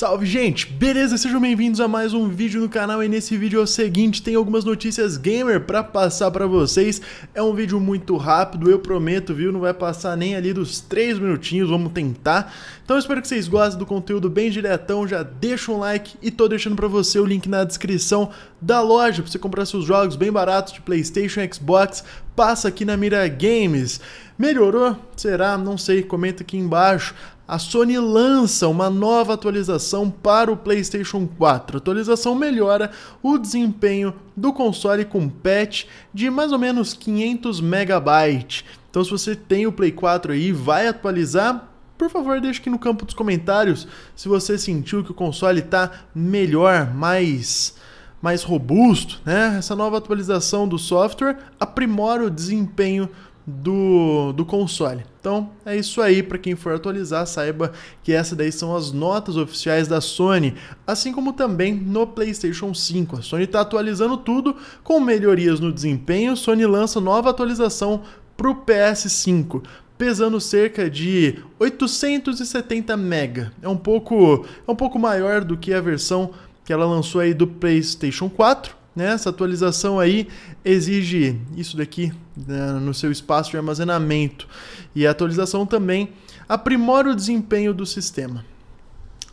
Salve gente, beleza? Sejam bem-vindos a mais um vídeo no canal e nesse vídeo é o seguinte, tem algumas notícias gamer pra passar pra vocês, é um vídeo muito rápido, eu prometo, viu? Não vai passar nem ali dos 3 minutinhos, vamos tentar. Então espero que vocês gostem do conteúdo bem diretão, já deixa um like e tô deixando pra você o link na descrição da loja pra você comprar seus jogos bem baratos de Playstation, Xbox, passa aqui na Mira Games. Melhorou? Será? Não sei, comenta aqui embaixo a Sony lança uma nova atualização para o PlayStation 4. A atualização melhora o desempenho do console com patch de mais ou menos 500 megabytes. Então, se você tem o Play 4 aí, vai atualizar. Por favor, deixe aqui no campo dos comentários se você sentiu que o console está melhor, mais mais robusto, né? Essa nova atualização do software aprimora o desempenho do, do console. Então é isso aí, para quem for atualizar, saiba que essas daí são as notas oficiais da Sony, assim como também no PlayStation 5. A Sony está atualizando tudo com melhorias no desempenho. Sony lança nova atualização para o PS5 pesando cerca de 870 mega. É um pouco, é um pouco maior do que a versão que ela lançou aí do PlayStation 4 né? Essa atualização aí exige isso daqui né, no seu espaço de armazenamento. E a atualização também aprimora o desempenho do sistema.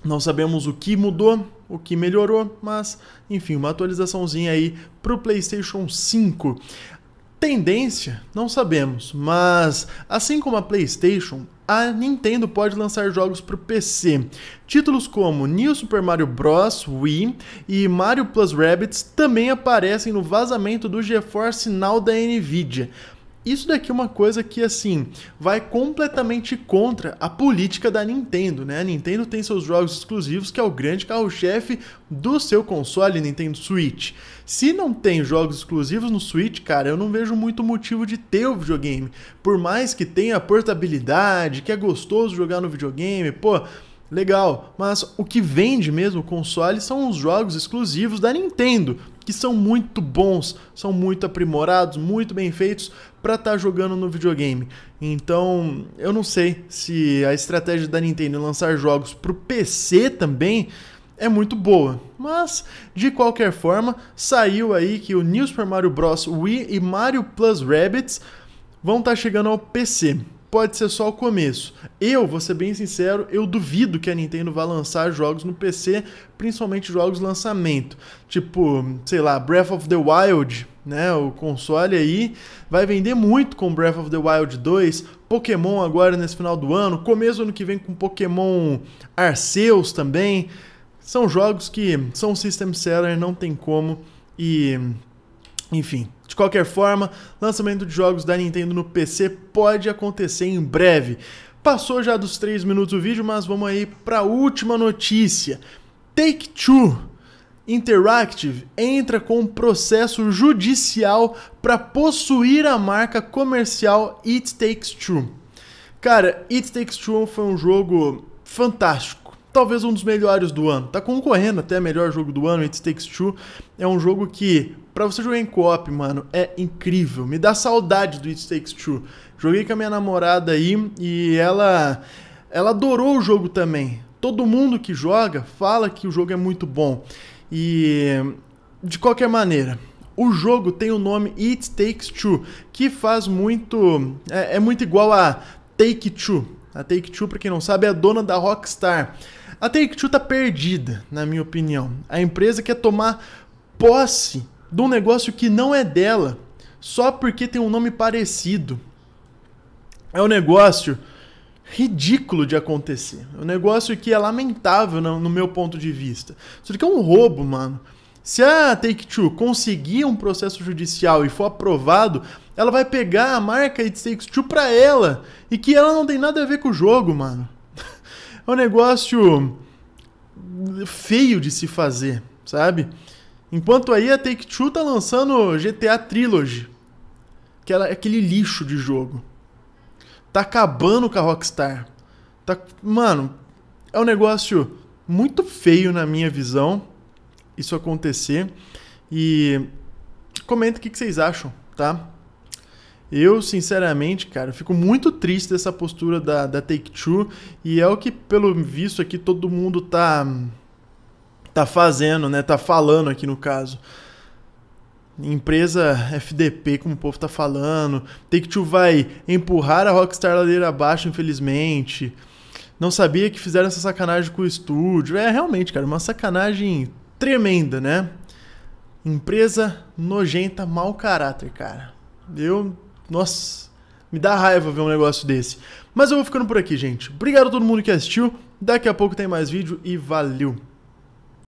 Não sabemos o que mudou, o que melhorou, mas enfim, uma atualizaçãozinha aí para o PlayStation 5. Tendência? Não sabemos, mas assim como a PlayStation, a Nintendo pode lançar jogos para o PC. Títulos como New Super Mario Bros. Wii e Mario Plus Rabbids também aparecem no vazamento do GeForce Now da Nvidia. Isso daqui é uma coisa que, assim, vai completamente contra a política da Nintendo, né? A Nintendo tem seus jogos exclusivos, que é o grande carro-chefe do seu console Nintendo Switch. Se não tem jogos exclusivos no Switch, cara, eu não vejo muito motivo de ter o videogame. Por mais que tenha portabilidade, que é gostoso jogar no videogame, pô. Legal, mas o que vende mesmo o console são os jogos exclusivos da Nintendo, que são muito bons, são muito aprimorados, muito bem feitos para estar tá jogando no videogame. Então, eu não sei se a estratégia da Nintendo lançar jogos para o PC também é muito boa. Mas, de qualquer forma, saiu aí que o New Super Mario Bros. Wii e Mario Plus Rabbits vão estar tá chegando ao PC pode ser só o começo. Eu, vou ser bem sincero, eu duvido que a Nintendo vá lançar jogos no PC, principalmente jogos lançamento. Tipo, sei lá, Breath of the Wild, né? O console aí vai vender muito com Breath of the Wild 2, Pokémon agora nesse final do ano, começo do ano que vem com Pokémon Arceus também. São jogos que são system seller, não tem como e enfim, de qualquer forma, lançamento de jogos da Nintendo no PC pode acontecer em breve. Passou já dos 3 minutos o vídeo, mas vamos aí para a última notícia. Take Two Interactive entra com um processo judicial para possuir a marca comercial It Takes Two. Cara, It Takes Two foi um jogo fantástico talvez um dos melhores do ano. Tá concorrendo até melhor jogo do ano, It Takes Two. É um jogo que, para você jogar em co-op, mano, é incrível. Me dá saudade do It Takes Two. Joguei com a minha namorada aí e ela, ela adorou o jogo também. Todo mundo que joga fala que o jogo é muito bom. E, de qualquer maneira, o jogo tem o nome It Takes Two, que faz muito. É, é muito igual a Take Two. A Take Two, pra quem não sabe, é a dona da Rockstar. A Take-Two tá perdida, na minha opinião. A empresa quer tomar posse de um negócio que não é dela, só porque tem um nome parecido. É um negócio ridículo de acontecer. É um negócio que é lamentável no meu ponto de vista. Isso aqui é um roubo, mano. Se a Take-Two conseguir um processo judicial e for aprovado, ela vai pegar a marca It Takes Two pra ela. E que ela não tem nada a ver com o jogo, mano é um negócio feio de se fazer, sabe? Enquanto aí a Take-Two tá lançando GTA Trilogy, que é aquele lixo de jogo. Tá acabando com a Rockstar. Tá, mano, é um negócio muito feio na minha visão isso acontecer e comenta o que vocês acham, tá? Eu, sinceramente, cara, fico muito triste dessa postura da, da Take-Two e é o que, pelo visto aqui, todo mundo tá, tá fazendo, né? Tá falando aqui no caso empresa FDP, como o povo tá falando. Take-Two vai empurrar a Rockstar ladeira abaixo, infelizmente. Não sabia que fizeram essa sacanagem com o estúdio. É realmente, cara, uma sacanagem tremenda, né? Empresa nojenta, mau caráter, cara. Eu nossa, me dá raiva ver um negócio desse. Mas eu vou ficando por aqui, gente. Obrigado a todo mundo que assistiu. Daqui a pouco tem mais vídeo e valeu!